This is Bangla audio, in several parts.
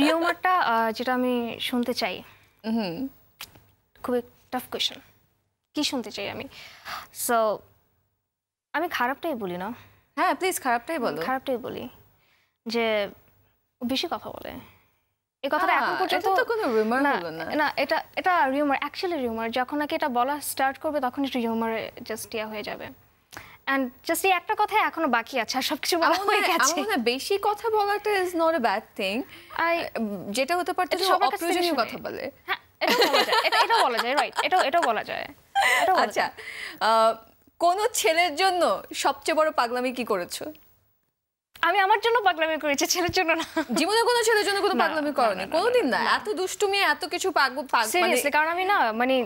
রিউমারটা যেটা আমি শুনতে চাই হুম খুবই টাফ কোয়েশন কি শুনতে চাই আমি সো আমি খারাপটাই বলি না হ্যাঁ প্লিজ খারাপটাই বলো খারাপটাই বলি যে বেশি কথা বলে এই কথাটা এখন পর্যন্ত তো কোনো রিউমার না না এটা এটা রিউমার অ্যাকচুয়ালি রিউমার যখন নাকি এটা বলা স্টার্ট করবে তখন একটু রিউমারে জাস্ট ইয়া হয়ে যাবে এই একটা কথা এখনো বাকি আছে সবকিছু বলা হয়ে গেছে বেশি কথা বলাটা is not a bad thing যেটা হতে পারতো কথা বলে এটা হ্যাঁ, এটা বলা যায় রাইট এটা এটা বলা যায় আচ্ছা কোন ছেলের জন্য সবচেয়ে বড় পাগলামি কি করেছো আমি আমার জন্য পাগলামি করেছি ছেলের জন্য না জীবনে কোনো ছেলের জন্য কোনো পাগলামি করনি কোনোদিন না এত দুষ্টুমি এত কিছু পাগল মানে কারণ আমি না মানে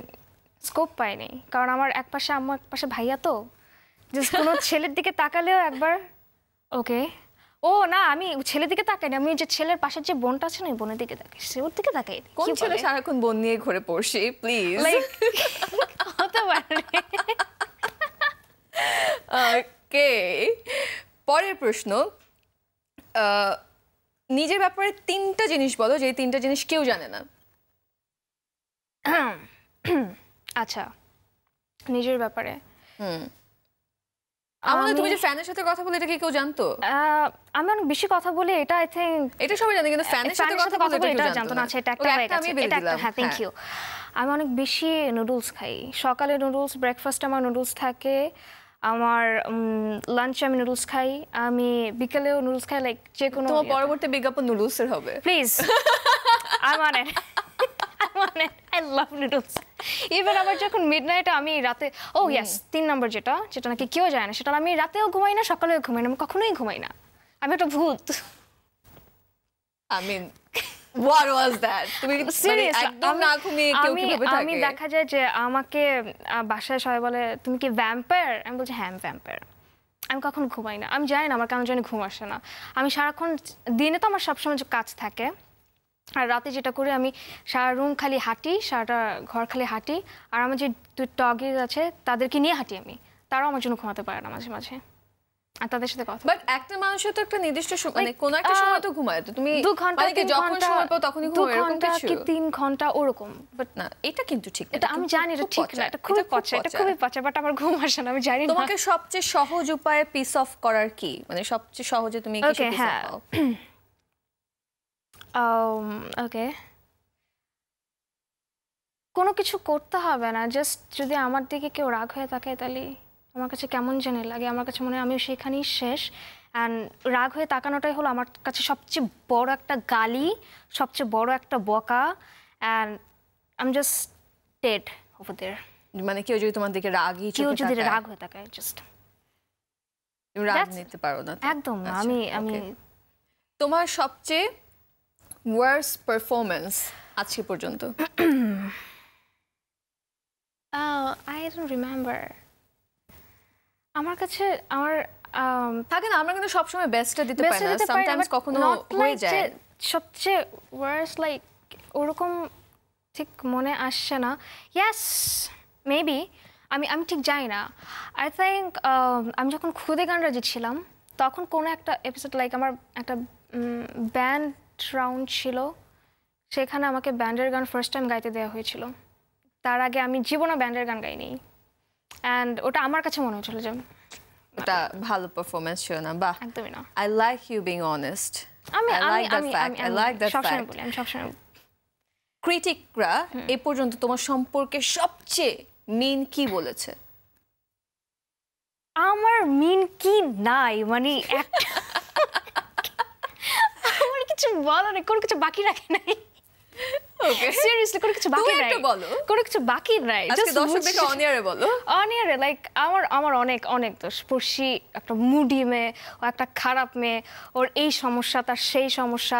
স্কোপ পাইনি কারণ আমার এক পাশে আমার এক পাশে ভাইয়া তো জাস্ট কোনো ছেলের দিকে তাকালেও একবার ওকে ও না আমি ছেলের দিকে তাকাইনি আমি যে ছেলের পাশের যে বোনটা আছে না বোনের দিকে তাকাই সে ওর দিকে তাকাই কোন ছেলে সারাক্ষণ বোন নিয়ে ঘুরে পড়ছে প্লিজ হতে পারে ওকে পরের প্রশ্ন নিজের ব্যাপারে তিনটা জিনিস বলো যে তিনটা জিনিস কেউ জানে না আচ্ছা নিজের ব্যাপারে হুম আমাদের তুমি যে ফ্যানের সাথে কথা বলে এটা কি কেউ জানতো আমি অনেক বেশি কথা বলি এটা আই এটা সবাই জানে কিন্তু ফ্যানের সাথে কথা বলে এটা জানতো না আচ্ছা, এটা একটা হয়ে গেছে এটা একটা হ্যাঁ থ্যাংক ইউ আমি অনেক বেশি নুডলস খাই সকালে নুডলস ব্রেকফাস্ট আমার নুডলস থাকে আমার লাঞ্চ আমি নুডলস খাই আমি বিকেলেও নুডলস খাই লাইক যে কোনো পরবর্তী বিজ্ঞাপন নুডলসের হবে প্লিজ আমার one I love noodles even আবার যখন মিড নাইটে আমি রাতে ও oh ইয়াস তিন নম্বর যেটা যেটা নাকি কেউ যায় না সেটা আমি রাতেও ঘুমাই না সকালেও ঘুমাই না আমি কখনোই ঘুমাই না আমি একটা ভূত আমিন তুমি মানে একদম না ঘুমিয়ে আমি দেখা যায় যে আমাকে বাসায় সবাই বলে তুমি কি ভ্যাম্পায়ার আমি বলছি হ্যাম ভ্যাম্পায়ার আমি কখন ঘুমাই না আমি জানি না আমার কেন জানি ঘুম আসে না আমি সারাক্ষণ দিনে তো আমার সবসময় কাজ থাকে আর রাতে যেটা করি আমি সারা রুম খালি হাঁটি সারাটা ঘর খালি হাঁটি আর আমার যে দু টগিজ আছে তাদেরকে নিয়ে হাঁটি আমি তারাও আমার জন্য ঘুমাতে পারে না মাঝে মাঝে আর তাদের সাথে কথা বাট একটা মানুষের একটা নির্দিষ্ট মানে তুমি দু ঘন্টা মানে যখন তিন ঘন্টা ওরকম বাট না এটা কিন্তু ঠিক এটা আমি জানি এটা ঠিক না এটা খুবই খুবই বাট আমার না আমি তোমাকে সবচেয়ে সহজ উপায়ে পিস অফ করার কি মানে সবচেয়ে সহজে তুমি ওকে um, কোনো কিছু করতে হবে না জাস্ট যদি আমার দিকে কেউ রাগ হয়ে থাকে তাহলে আমার কাছে কেমন যেন লাগে আমার কাছে মনে হয় আমি সেখানেই শেষ অ্যান্ড রাগ হয়ে তাকানোটাই হলো আমার কাছে সবচেয়ে বড় একটা গালি সবচেয়ে বড় একটা বকা অ্যান্ড আম জাস্ট টেড ওভার মানে কেউ যদি তোমার দিকে রাগই কেউ যদি রাগ হয়ে থাকে জাস্ট রাগ নিতে পারো না একদম আচ্ছা, আমি আমি তোমার সবচেয়ে worst performance আজকে পর্যন্ত আই ডোন্ট রিমেম্বার আমার কাছে আমার um, থাকে না আমরা কিন্তু সবসময় বেস্টটা দিতে পারি না সামটাইমস কখনো হয়ে যায় সবচেয়ে ওয়ার্স লাইক ওরকম ঠিক মনে আসছে না ইয়াস মেবি আমি আমি ঠিক যাই না আই থিঙ্ক um, আমি যখন খুদে গান রাজি ছিলাম তখন কোনো একটা এপিসোড লাইক আমার একটা ব্যান্ড ফার্স্ট রাউন্ড ছিল সেখানে আমাকে ব্যান্ডের গান ফার্স্ট টাইম গাইতে দেওয়া হয়েছিল তার আগে আমি জীবনে ব্যান্ডের গান গাইনি অ্যান্ড ওটা আমার কাছে মনে হয়েছিল যে ওটা ভালো পারফরমেন্স ছিল না বা একদমই না I like you being honest আমি আই লাইক দ্যাট সবসময় বলি আমি সবসময় ক্রিটিকরা এ পর্যন্ত তোমার সম্পর্কে সবচেয়ে মেন কি বলেছে আমার মিন কি নাই মানে একটা বলো না কোনো কিছু বাকি রাখে নাই কোনো কিছু বাকি নাই কিছু বাকি নাই বলো লাইক আমার আমার অনেক অনেক দোষ একটা মুডি মেয়ে একটা খারাপ মেয়ে ওর এই সমস্যা তার সেই সমস্যা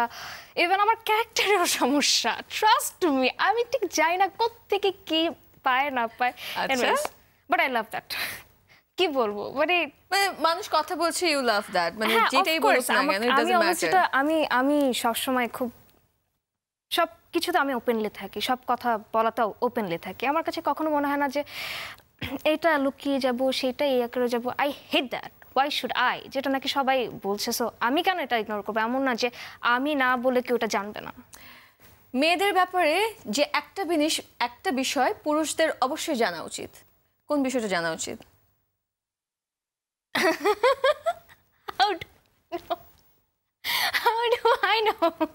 ইভেন আমার সমস্যা ট্রাস্ট মি আমি ঠিক যাই না কোত্থেকে কি পায় না পায় বাট আই লাভ দ্যাট কি বলবো মানে মানে মানুষ কথা বলছে ইউ লাভ দ্যাট মানে হ্যাঁ, যেটাই বলুক না কেন ইট ডাজন্ট ম্যাটার আমি আমি সবসময় খুব সব কিছুতে আমি ওপেনলি থাকি সব কথা বলাতেও ওপেনলি থাকি আমার কাছে কখনো মনে হয় না যে এটা লুকিয়ে যাব সেটা ইয়ে করে যাব I hate that why should I যেটা নাকি সবাই বলছে সো আমি কেন এটা ইগনোর করবো এমন না যে আমি না বলে কেউ এটা জানবে না মেয়েদের ব্যাপারে যে একটা জিনিস একটা বিষয় পুরুষদের অবশ্যই জানা উচিত কোন বিষয়টা জানা উচিত How do How do I know?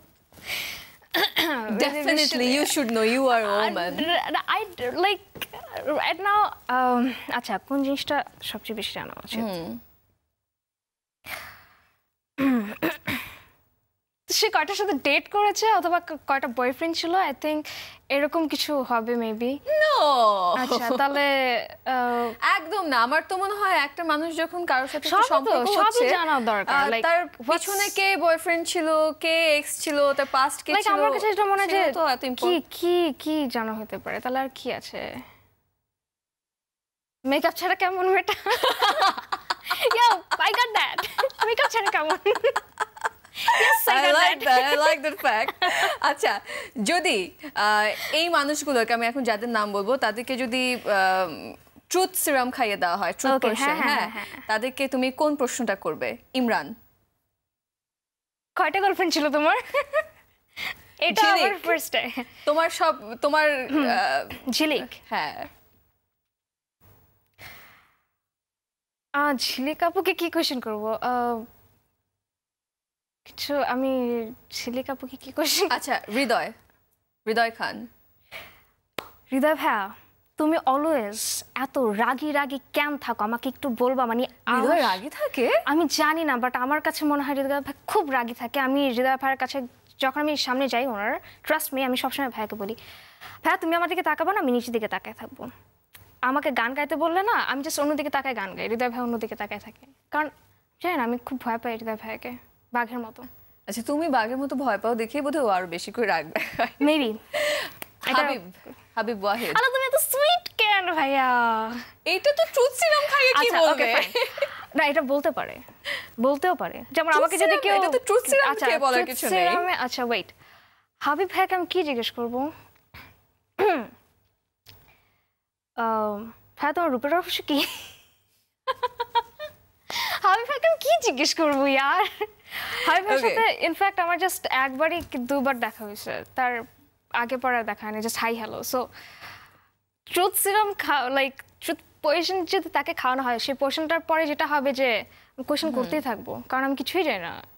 Definitely, you should know. You are a uh, woman. I, I like right now. Um, আচ্ছা কোন জিনিসটা সবচেয়ে বেশি জানা সে কয়টার সাথে ডেট করেছে অথবা কয়টা বয়ফ্রেন্ড ছিল আই থিঙ্ক এরকম কিছু হবে মেবি নো আচ্ছা তাহলে একদম না আমার তো মনে হয় একটা মানুষ যখন কারোর সাথে সম্পর্ক হচ্ছে জানা দরকার লাইক তার পিছনে কে বয়ফ্রেন্ড ছিল কে এক্স ছিল তার পাস্ট কে ছিল আমার কাছে এটা মনে হয় যে কি কি কি জানা হতে পারে তাহলে আর কি আছে মেকআপ ছাড়া কেমন মেয়েটা yeah I got that makeup ছাড়া কেমন like that. I like that fact. আচ্ছা যদি এই মানুষগুলোকে আমি এখন যাদের নাম বলবো তাদেরকে যদি ট্রুথ সিরাম খাইয়ে দেওয়া হয় ট্রুথ হ্যাঁ, হ্যাঁ, হ্যাঁ, হ্যাঁ তাদেরকে তুমি কোন প্রশ্নটা করবে ইমরান কয়টা গার্লফ্রেন্ড ছিল তোমার এটা আমার ফার্স্ট তোমার সব তোমার ঝিলিক হ্যাঁ ঝিলিক আপুকে কি কোশ্চেন করবো কিছু আমি ছেলে কাপুকে কি করছি আচ্ছা হৃদয় হৃদয় খান হৃদয় ভাইয়া তুমি অলওয়েজ এত রাগি রাগি কেন থাকো আমাকে একটু বলবা মানে হৃদয় রাগি থাকে আমি জানি না বাট আমার কাছে মনে হয় হৃদয় ভাই খুব রাগি থাকে আমি হৃদয় ভাইয়ের কাছে যখন আমি সামনে যাই ওনার ট্রাস্ট মি আমি সবসময় ভাইয়াকে বলি ভাইয়া তুমি আমার দিকে তাকাবো না আমি নিচের দিকে তাকায় থাকবো আমাকে গান গাইতে বললে না আমি জাস্ট অন্যদিকে তাকায় গান গাই হৃদয় ভাই অন্যদিকে তাকায় থাকে কারণ জানেন আমি খুব ভয় পাই হৃদয় ভাইকে বাঘের মতো আচ্ছা তুমি বাঘের মতো ভয় পাও দেখে বোধহয় আরো বেশি করে রাখবে মেবি হাবিব হাবিব ওয়াহিদ আলো তুমি তো সুইট কেন ভাইয়া এইটা তো ট্রুথ সিরাম খাইয়ে কি আচ্ছা, বলবে না এটা বলতে পারে বলতেও পারে যেমন আমাকে যদি কেউ এটা তো ট্রুথ আচ্ছা, সিরাম খেয়ে বলার কিছু নেই সিরামে আচ্ছা ওয়েট হাবিব ভাইকে আমি কি জিজ্ঞেস করব ভাইয়া তোমার রূপের রহস্য কি হাবিফাকে আমি কি জিজ্ঞেস করবো ইয়ার হাবিফার সাথে ইনফ্যাক্ট আমার জাস্ট একবারই দুবার দেখা হয়েছে তার আগে পরে দেখা হয়নি just hi hello so truth serum like truth potion যদি তাকে খাওয়ানো হয় সেই পোয়েশনটার পরে যেটা হবে যে কোয়েশন করতেই থাকবো কারণ আমি কিছুই জানি না